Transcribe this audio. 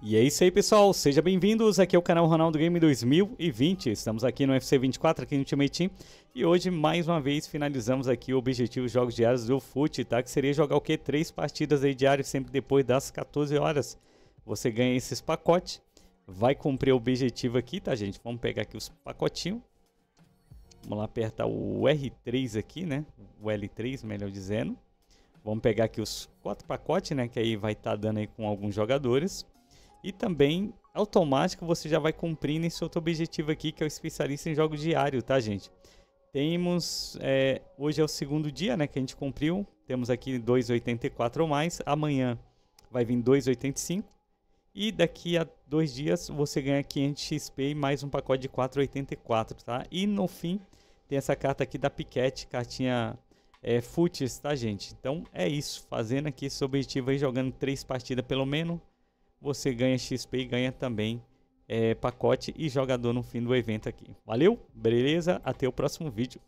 E é isso aí, pessoal. Sejam bem-vindos. Aqui é o canal Ronaldo Game 2020. Estamos aqui no UFC 24, aqui no Ultimate Team. E hoje, mais uma vez, finalizamos aqui o objetivo Jogos Diários do FUT, tá? Que seria jogar o quê? Três partidas aí diárias, sempre depois das 14 horas. Você ganha esses pacotes. Vai cumprir o objetivo aqui, tá, gente? Vamos pegar aqui os pacotinhos. Vamos lá apertar o R3 aqui, né? O L3, melhor dizendo. Vamos pegar aqui os quatro pacotes, né? Que aí vai estar tá dando aí com alguns jogadores. E também, automático, você já vai cumprindo esse outro objetivo aqui, que é o especialista em jogo diário, tá, gente? Temos, é, hoje é o segundo dia, né, que a gente cumpriu. Temos aqui 2,84 ou mais. Amanhã vai vir 2,85. E daqui a dois dias você ganha 500 XP e mais um pacote de 4,84, tá? E no fim tem essa carta aqui da Piquete, cartinha é, tá, gente? Então é isso, fazendo aqui esse objetivo aí, jogando três partidas pelo menos você ganha XP e ganha também é, pacote e jogador no fim do evento aqui. Valeu, beleza? Até o próximo vídeo.